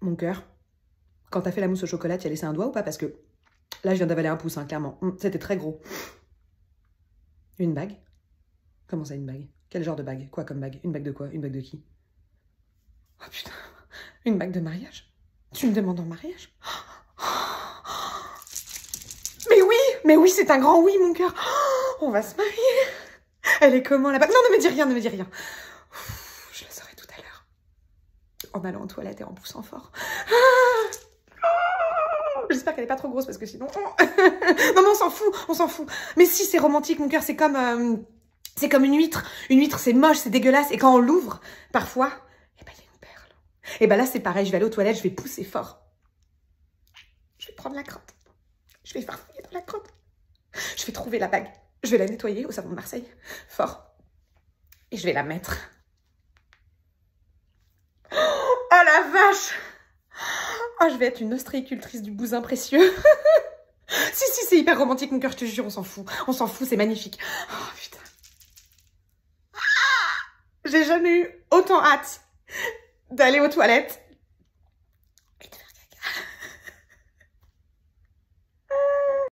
Mon cœur, quand t'as fait la mousse au chocolat, tu as laissé un doigt ou pas Parce que là, je viens d'avaler un pouce, hein, clairement. Hum, c'était très gros. Une bague Comment ça, une bague Quel genre de bague Quoi comme bague Une bague de quoi Une bague de qui Oh putain Une bague de mariage Tu me demandes en mariage Mais oui Mais oui, c'est un grand oui, mon cœur On va se marier Elle est comment la bague Non, ne me dis rien, ne me dis rien en allant aux toilettes et en poussant fort. Ah J'espère qu'elle n'est pas trop grosse parce que sinon... Oh non mais on s'en fout, on s'en fout. Mais si, c'est romantique, mon cœur, c'est comme... Euh, c'est comme une huître. Une huître, c'est moche, c'est dégueulasse. Et quand on l'ouvre, parfois, eh ben, il y a une perle. Et eh ben là, c'est pareil, je vais aller aux toilettes, je vais pousser fort. Je vais prendre la crotte. Je vais farfouiller dans la crotte. Je vais trouver la bague. Je vais la nettoyer au savon de Marseille. Fort. Et je vais la mettre vache ah, je vais être une ostréicultrice du bousin précieux. si, si, c'est hyper romantique, mon cœur, je te jure, on s'en fout. On s'en fout, c'est magnifique. Oh, putain. Ah, j'ai jamais eu autant hâte d'aller aux toilettes